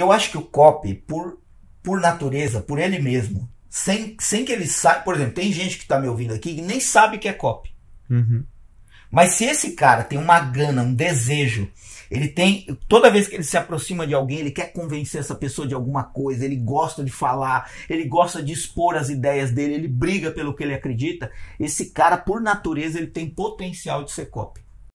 Eu acho que o copy, por, por natureza, por ele mesmo, sem, sem que ele saiba. Por exemplo, tem gente que está me ouvindo aqui que nem sabe que é copy. Uhum. Mas se esse cara tem uma gana, um desejo, ele tem. Toda vez que ele se aproxima de alguém, ele quer convencer essa pessoa de alguma coisa, ele gosta de falar, ele gosta de expor as ideias dele, ele briga pelo que ele acredita. Esse cara, por natureza, ele tem potencial de ser copy.